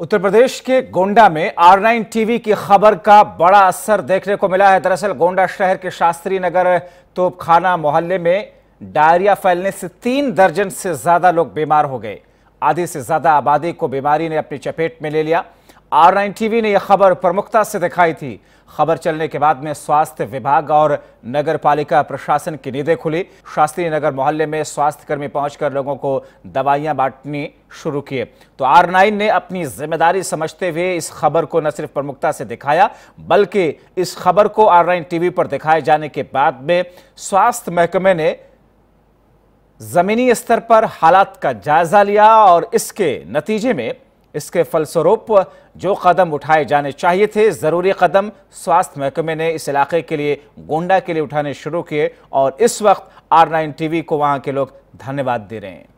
उत्तर प्रदेश के गोंडा में are nine TV की खबर का बड़ा असर देखने को मिला है दरअसल गोंडा शहर के शास्त्री नगर तोपखाना मोहल्ले में डायरिया फैलने से तीन दर्जन से ज्यादा लोग बीमार हो गए आधी से ज्यादा आबादी को बीमारी ने अपनी चपेट में ले लिया आर नाइन टीवी ने यह खबर प्रमुखता से दिखाई थी खबर चलने के बाद में स्वास्थ्य विभाग और नगर पालिका प्रशासन की नींदें खुली शास्त्री नगर मोहल्ले में स्वास्थ्यकर्मी पहुंचकर लोगों को दवाइयां बांटनी शुरू किए तो आर नाइन ने अपनी जिम्मेदारी समझते हुए इस खबर को न सिर्फ प्रमुखता से दिखाया बल्कि इस खबर को आर नाइन टीवी पर दिखाए जाने के बाद में स्वास्थ्य महकमे ने जमीनी स्तर पर हालात का जायजा लिया और इसके नतीजे में इसके फलस्वरूप जो कदम उठाए जाने चाहिए थे ज़रूरी कदम स्वास्थ्य महकमे ने इस इलाके के लिए गोंडा के लिए उठाने शुरू किए और इस वक्त आर नाइन टीवी को वहाँ के लोग धन्यवाद दे रहे हैं